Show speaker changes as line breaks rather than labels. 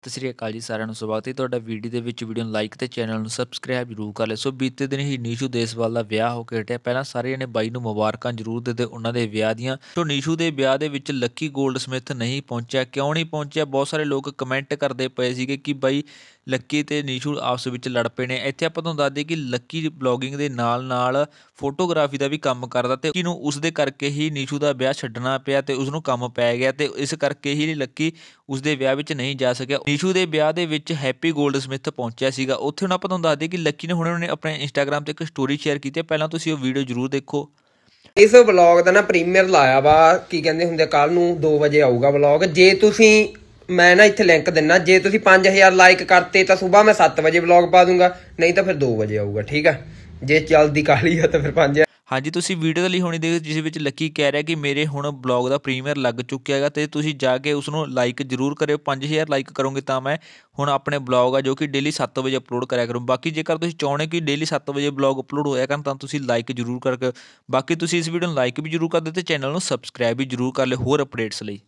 ਸਤਿ ਸ੍ਰੀ ਅਕਾਲ ਜੀ ਸਾਰਿਆਂ ਨੂੰ ਸਵਾਗਤ ਹੈ ਤੁਹਾਡਾ ਵੀਡੀਓ ਦੇ ਵਿੱਚ ਵੀਡੀਓ ਨੂੰ ਲਾਈਕ ਤੇ ਚੈਨਲ ਨੂੰ ਸਬਸਕ੍ਰਾਈਬ ਜ਼ਰੂਰ ਕਰ ਲਿਓ ਸੋ ਬੀਤੇ ਦਿਨ ਹੀ ਨੀਸ਼ੂ ਦੇਸਵਾਲ ਦਾ ਵਿਆਹ ਹੋ ਕੇ ਹਟਿਆ ਪਹਿਲਾਂ ਸਾਰੇ ਜਣੇ ਬਾਈ ਨੂੰ ਮੁਬਾਰਕਾਂ ਜ਼ਰੂਰ ਦਿੱਤੇ ਉਹਨਾਂ ਦੇ ਵਿਆਹ ਦੀਆਂ ਸੋ ਨੀਸ਼ੂ ਦੇ ਵਿਆਹ ਦੇ ਵਿੱਚ ਲੱਕੀ ਗੋਲਡ ਸਮਿਥ ਨਹੀਂ ਪਹੁੰਚਿਆ ਕਿਉਂ ਨਹੀਂ ਪਹੁੰਚਿਆ ਬਹੁਤ ਸਾਰੇ ਲੋਕ ਕਮੈਂਟ ਕਰਦੇ ਪਏ ਸੀਗੇ ਕਿ ਬਾਈ ਲੱਕੀ ਤੇ ਨੀਸ਼ੂ ਆਪਸ ਵਿੱਚ ਲੜ ਪਏ ਨੇ ਇੱਥੇ ਆਪਾਂ ਤੁਹਾਨੂੰ ਦੱਸ ਦਈਏ ਕਿ ਲੱਕੀ ਬਲੌਗਿੰਗ ਦੇ ਨਾਲ ਨਾਲ ਫੋਟੋਗ੍ਰਾਫੀ ਦਾ ਵੀ ਕੰਮ ਕਰਦਾ ਤੇ ਕਿਨੂੰ ਉਸ ਦੇ ਕਰਕੇ ਹੀ ਨੀਸ਼ੂ ਦਾ ਵਿਆਹ ਛੱਡਣਾ ਪਿਆ ਤੇ ਉਸ ਨੂੰ ਕੰਮ ਪੈ ਗਿਆ ਤੇ ਇਸ ਕਰਕੇ ਹੀ ਲੱਕੀ ਉਸ ਦੇ ਵਿਆਹ ਵਿੱਚ ਨਹੀਂ ਜਾ ਸਕਿਆ ਨੀਸ਼ੂ ਦੇ ਵਿਆਹ ਦੇ ਵਿੱਚ ਹੈਪੀ ਗੋਲਡ ਸਮਿਥ ਪਹੁੰਚਿਆ ਸੀਗਾ ਉੱਥੇ ਹੁਣ ਆਪਾਂ ਤੁਹਾਨੂੰ ਦੱਸਦੇ ਕਿ ਲੱਕੀ ਨੇ ਹੁਣੇ ਉਹਨੇ ਆਪਣੇ ਇੰਸਟਾਗ੍ਰam ਤੇ ਇੱਕ ਸਟੋਰੀ ਸ਼ੇਅਰ ਕੀਤੀ ਹੈ ਪਹਿਲਾਂ ਤੁਸੀਂ ਉਹ ਵੀਡੀਓ ਜ਼ਰੂਰ ਦੇਖੋ ਇਸ ਵਲੌਗ ਦਾ ਨਾ ਪ੍ਰੀਮੀਅਰ
ਲਾਇਆ ਵਾ ਕੀ ਕਹਿੰਦੇ ਹੁੰਦੇ ਕੱਲ ਨੂੰ 2 ਵਜੇ ਆਊਗਾ ਵਲੌਗ ਜੇ ਤੁਸੀਂ ਮੈਂ ਨਾ ਇੱਥੇ ਲਿੰਕ ਦਿੰਨਾ ਜੇ ਤੁਸੀਂ 5000 ਲਾਈਕ ਕਰਤੇ ਤਾਂ ਸਵੇਰ ਮੈਂ 7 ਵਜੇ ਵਲੌਗ ਪਾ ਦੂੰਗਾ ਨਹੀਂ ਤਾਂ ਫਿਰ 2 ਵਜੇ ਆਊਗਾ ਠੀਕ ਆ ਜੇ ਜਲਦੀ ਕਾਲੀ ਆ ਤਾਂ ਫਿਰ 5
ਹਾਂਜੀ ਤੁਸੀਂ ਵੀਡੀਓ ਦੇ ਲਈ ਹੁਣੇ ਦੇਖ ਜਿਸ ਵਿੱਚ ਲੱਕੀ ਕਹਿ ਰਿਹਾ ਕਿ ਮੇਰੇ ਹੁਣ ਬਲੌਗ ਦਾ ਪ੍ਰੀਮੀਅਰ ਲੱਗ ਚੁੱਕਿਆ ਹੈਗਾ ਤੇ ਤੁਸੀਂ ਜਾ ਕੇ ਉਸ ਨੂੰ ਲਾਈਕ ਜ਼ਰੂਰ ਕਰਿਓ 5000 ਲਾਈਕ ਕਰੋਗੇ ਤਾਂ ਮੈਂ ਹੁਣ ਆਪਣੇ ਬਲੌਗ ਆ ਜੋ ਕਿ ਡੇਲੀ 7 ਵਜੇ ਅਪਲੋਡ ਕਰਿਆ ਕਰੂੰ ਬਾਕੀ ਜੇਕਰ ਤੁਸੀਂ ਚਾਹੁੰਦੇ ਕਿ ਡੇਲੀ 7 ਵਜੇ ਬਲੌਗ ਅਪਲੋਡ ਹੋਇਆ ਕਰਨ ਤਾਂ ਤੁਸੀਂ ਲਾਈਕ ਜ਼ਰੂਰ ਕਰਕੇ ਬਾਕੀ ਤੁਸੀਂ ਇਸ ਵੀਡੀਓ ਨੂੰ ਲਾਈਕ ਵੀ ਜ਼ਰੂਰ ਕਰ ਦਿਓ ਤੇ ਚੈਨਲ ਨੂੰ ਸਬਸਕ੍ਰਾਈਬ ਵੀ ਜ਼ਰੂਰ ਕਰ ਲਿਓ ਹੋਰ ਅਪਡੇਟਸ ਲਈ